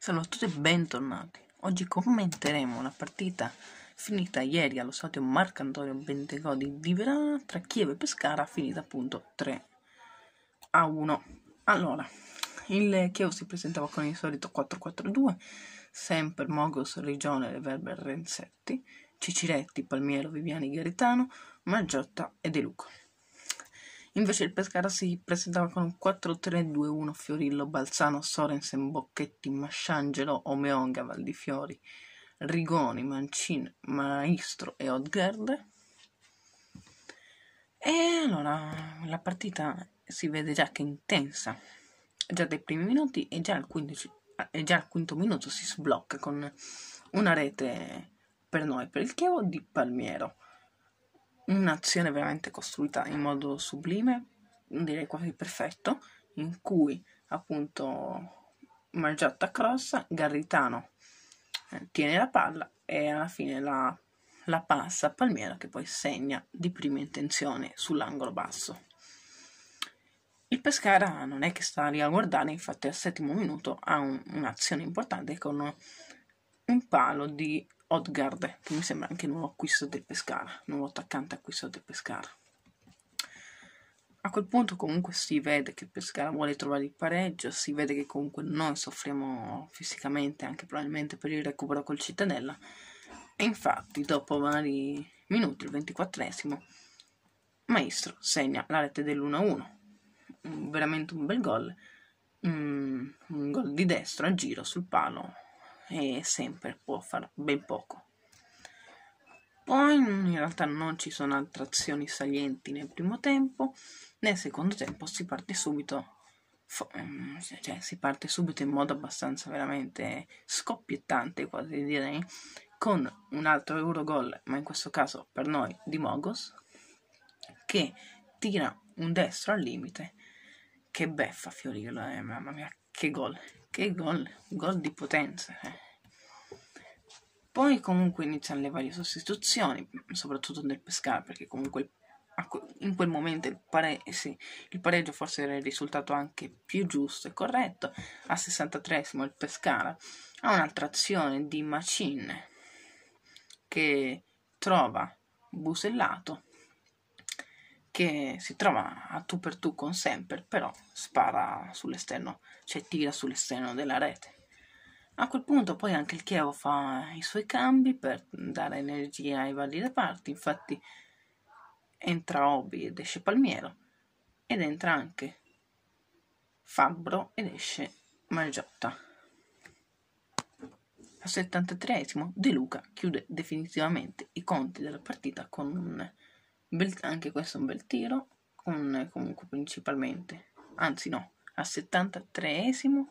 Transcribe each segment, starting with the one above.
Salve tutti e bentornati. Oggi commenteremo la partita finita ieri allo stadio Marcantonio Bentegodi di Verona tra Chievo e Pescara, finita appunto 3 a 1. Allora, il Chievo si presentava con il solito 4-4-2, sempre Mogos, Regione, Reverber, Renzetti, Ciciretti, Palmiero, Viviani, Garitano, Maggiotta e De Luca. Invece il Pescara si presentava con 4-3-2-1 Fiorillo, Balzano, Sorensen, Bocchetti, Masciangelo, Omeonga, Valdifiori, Rigoni, Mancin, Maestro e Odgerd. E allora la partita si vede già che è intensa, già dai primi minuti e già al, 15, e già al quinto minuto si sblocca con una rete per noi, per il Chievo, di Palmiero un'azione veramente costruita in modo sublime, direi quasi perfetto, in cui appunto Margiotta cross, Garritano eh, tiene la palla e alla fine la, la passa a Palmiero che poi segna di prima intenzione sull'angolo basso. Il Pescara non è che sta lì a guardare, infatti al settimo minuto ha un, un'azione importante con un palo di Odgard, che mi sembra anche nuovo acquisto del Pescara, nuovo attaccante acquisto del Pescara. A quel punto comunque si vede che il Pescara vuole trovare il pareggio, si vede che comunque noi soffriamo fisicamente, anche probabilmente per il recupero col Cittadella. E infatti dopo vari minuti, il 24esimo, Maestro segna la rete dell'1-1. Veramente un bel gol. Mm, un gol di destra a giro sul palo e sempre può far ben poco. Poi in realtà non ci sono altre azioni salienti nel primo tempo, nel secondo tempo si parte subito ehm, cioè si parte subito in modo abbastanza veramente scoppiettante quasi direi con un altro Eurogol ma in questo caso per noi di Mogos che tira un destro al limite che beffa Fiorillo eh, mamma mia che gol che gol, gol di potenza. Eh. Poi comunque iniziano le varie sostituzioni, soprattutto nel Pescara, perché comunque in quel momento il, pare- eh sì, il pareggio forse era il risultato anche più giusto e corretto. Al 63 il Pescara ha un'altra azione di Machine che trova Busellato che si trova a tu per tu con Semper, però spara sull'esterno, cioè tira sull'esterno della rete. A quel punto poi anche il Chievo fa i suoi cambi per dare energia ai vari reparti, infatti entra Obi ed esce Palmiero, ed entra anche Fabbro ed esce Margiotta. Al 73 esimo De Luca chiude definitivamente i conti della partita con un Bel, anche questo è un bel tiro, con, comunque principalmente, anzi no, al 73esimo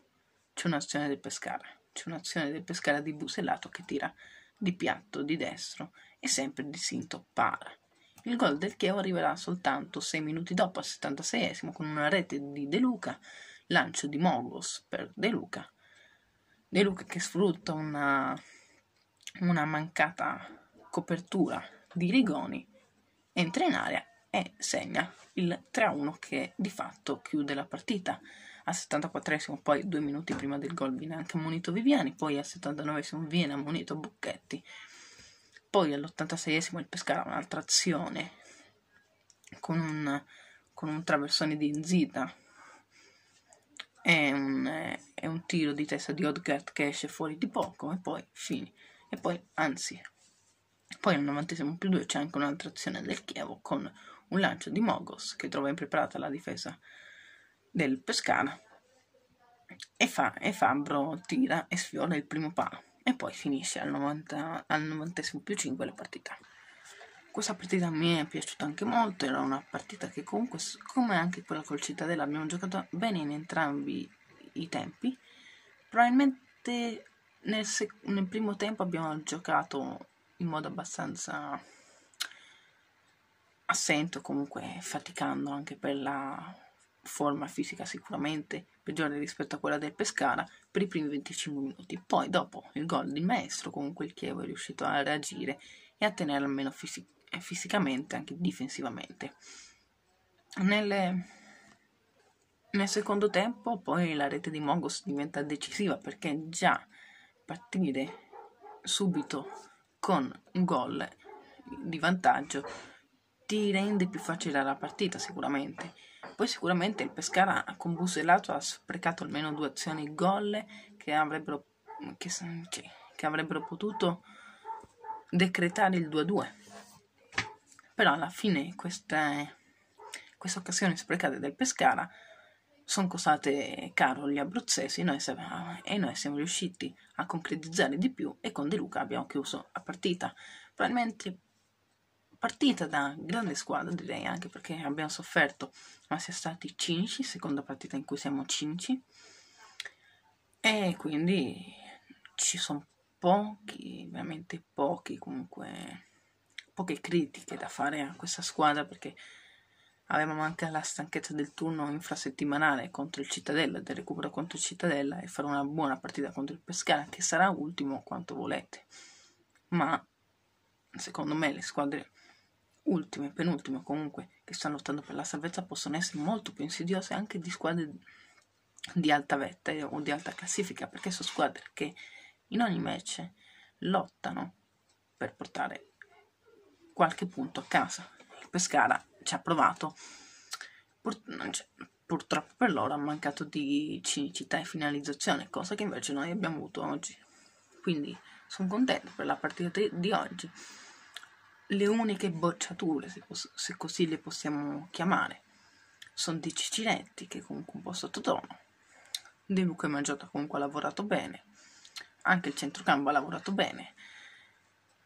c'è un'azione del Pescara, c'è un'azione del Pescara di Busellato che tira di piatto, di destro e sempre di Sinto para. Il gol del Chievo arriverà soltanto 6 minuti dopo, al 76esimo, con una rete di De Luca, lancio di Mogos per De Luca. De Luca che sfrutta una, una mancata copertura di Rigoni entra in area e segna il 3-1 che di fatto chiude la partita. Al 74esimo poi due minuti prima del gol viene anche ammonito Viviani, poi al 79esimo viene ammonito Bucchetti, poi all'86esimo il Pescara ha un'altra azione con un, con un traversone di Inzita è un, è un, tiro di testa di Odgard che esce fuori di poco e poi fini. E poi, anzi, poi al 90 più 2 c'è anche un'altra azione del Chievo con un lancio di Mogos che trova impreparata la difesa del Pescara e, fa, e Fabro tira e sfiora il primo palo e poi finisce al, 90, al 90 più 5 la partita. Questa partita mi è piaciuta anche molto, era una partita che comunque, come anche quella col Cittadella, abbiamo giocato bene in entrambi i tempi. Probabilmente nel, sec- nel primo tempo abbiamo giocato in modo abbastanza assento, comunque faticando anche per la forma fisica sicuramente peggiore rispetto a quella del Pescara per i primi 25 minuti. Poi dopo il gol di maestro comunque il Chievo è riuscito a reagire e a tenere almeno fisi- eh, fisicamente anche difensivamente. Nelle... Nel secondo tempo poi la rete di Mogos diventa decisiva perché già partire subito con un gol di vantaggio ti rende più facile la partita sicuramente. Poi sicuramente il Pescara con Buselato ha sprecato almeno due azioni gol che avrebbero, che, che avrebbero potuto decretare il 2-2. Però alla fine questa, queste occasioni sprecate del Pescara sono costate caro gli abruzzesi noi siamo, e noi siamo riusciti a concretizzare di più e con De Luca abbiamo chiuso la partita. Probabilmente partita da grande squadra direi anche perché abbiamo sofferto ma siamo stati cinci, seconda partita in cui siamo cinci e quindi ci sono pochi, veramente pochi comunque, poche critiche da fare a questa squadra perché Avevamo anche la stanchezza del turno infrasettimanale contro il Cittadella, del recupero contro il Cittadella e fare una buona partita contro il Pescara, che sarà ultimo quanto volete. Ma secondo me le squadre ultime, penultime comunque, che stanno lottando per la salvezza possono essere molto più insidiose anche di squadre di alta vetta eh, o di alta classifica, perché sono squadre che in ogni match lottano per portare qualche punto a casa. Il Pescara ci ha provato. Pur, purtroppo per loro ha mancato di cinicità e finalizzazione, cosa che invece noi abbiamo avuto oggi. Quindi sono contento per la partita di oggi. Le uniche bocciature, se, posso, se così le possiamo chiamare, sono di Cicinetti, che comunque un po' sottotono. De Luca e Maggiota comunque ha lavorato bene. Anche il centrocampo ha lavorato bene.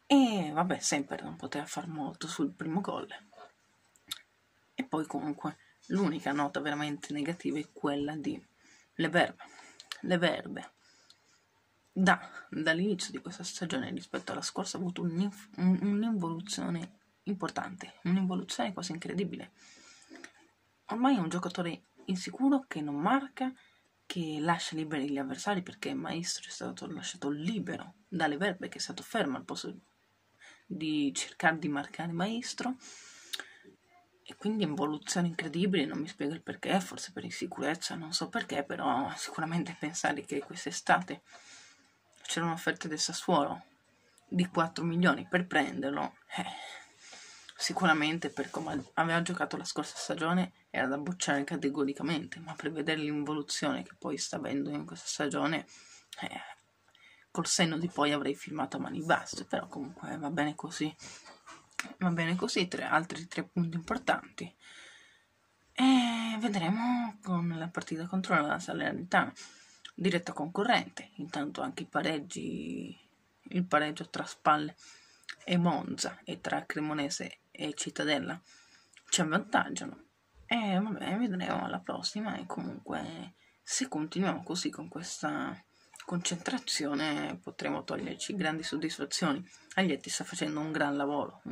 E vabbè, sempre non poteva far molto sul primo gol. E poi comunque l'unica nota veramente negativa è quella di le verbe. Le verbe. Da, dall'inizio di questa stagione rispetto alla scorsa ha avuto un, un'involuzione importante, un'involuzione quasi incredibile. Ormai è un giocatore insicuro che non marca, che lascia liberi gli avversari perché Maestro è stato lasciato libero dalle verbe che è stato fermo al posto di cercare di marcare Maestro e quindi involuzioni incredibile, non mi spiego il perché, forse per insicurezza, non so perché, però sicuramente pensare che quest'estate c'era un'offerta del Sassuolo di 4 milioni per prenderlo, eh, sicuramente per come aveva giocato la scorsa stagione era da bocciare categoricamente, ma per vedere l'involuzione che poi sta avendo in questa stagione, eh, col senno di poi avrei firmato a mani basse, però comunque va bene così va bene così, tre, altri tre punti importanti. E vedremo con la partita contro la Salernitana, diretta concorrente, intanto anche i pareggi, il pareggio tra Spalle e Monza e tra Cremonese e Cittadella ci avvantaggiano. E vabbè, vedremo alla prossima e comunque se continuiamo così con questa concentrazione potremo toglierci grandi soddisfazioni. Aglietti sta facendo un gran lavoro.